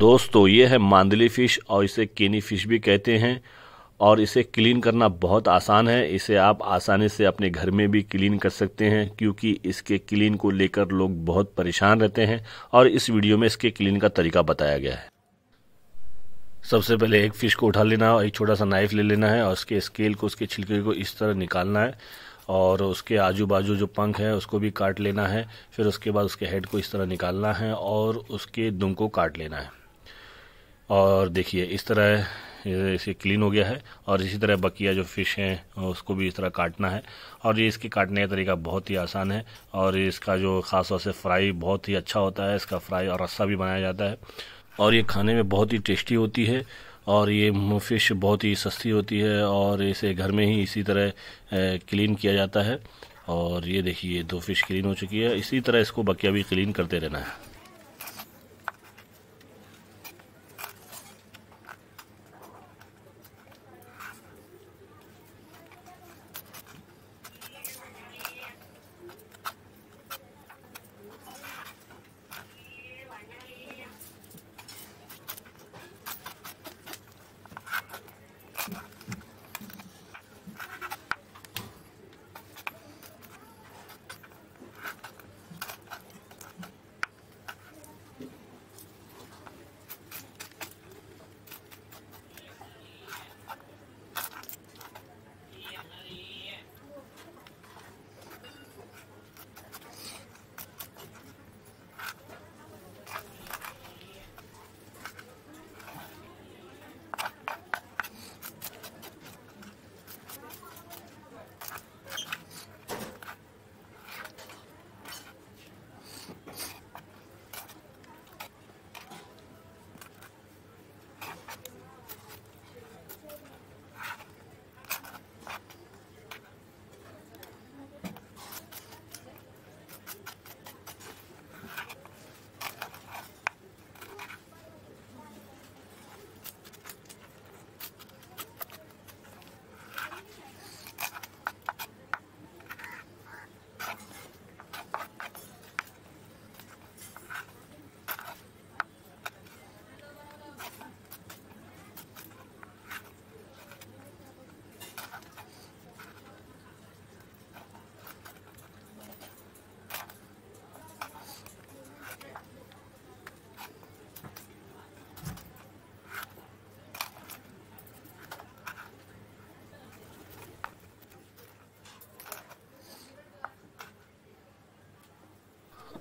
दोस्तों ये है मांदली फ़िश और इसे केनी फ़िश भी कहते हैं और इसे क्लीन करना बहुत आसान है इसे आप आसानी से अपने घर में भी क्लीन कर सकते हैं क्योंकि इसके क्लीन को लेकर लोग बहुत परेशान रहते हैं और इस वीडियो में इसके क्लीन का तरीका बताया गया है सबसे पहले एक फ़िश को उठा लेना है और एक छोटा सा नाइफ़ ले लेना है और उसके स्केल को उसके छिलके को इस तरह निकालना है और उसके आजू बाजू जो पंख है उसको भी काट लेना है फिर उसके बाद उसके हेड को इस तरह निकालना है और उसके दुम को काट लेना है और देखिए इस तरह इसे क्लीन हो गया है और इसी तरह बकिया जो फिश हैं उसको भी इस तरह काटना है और ये इसके काटने का तरीका बहुत ही आसान है और इसका जो ख़ास तौर से फ्राई बहुत ही अच्छा होता है इसका फ्राई और रस्सा भी बनाया जाता है और ये खाने में बहुत ही टेस्टी होती है और ये फिश बहुत ही सस्ती होती है और इसे घर में ही इसी तरह क्लीन किया जाता है और ये देखिए दो फिश क्लीन हो चुकी है इसी तरह इसको बकिया भी क्लीन करते रहना है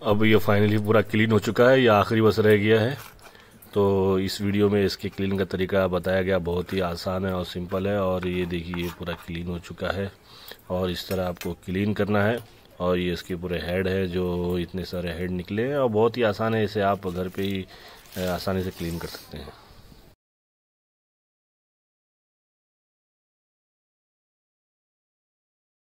अब ये फाइनली पूरा क्लीन हो चुका है या आखिरी बस रह गया है तो इस वीडियो में इसके क्लीन का तरीका बताया गया बहुत ही आसान है और सिंपल है और ये देखिए ये पूरा क्लीन हो चुका है और इस तरह आपको क्लीन करना है और ये इसके पूरे हेड है जो इतने सारे हेड निकले हैं और बहुत ही आसान है इसे आप घर पे ही आसानी से क्लीन कर सकते हैं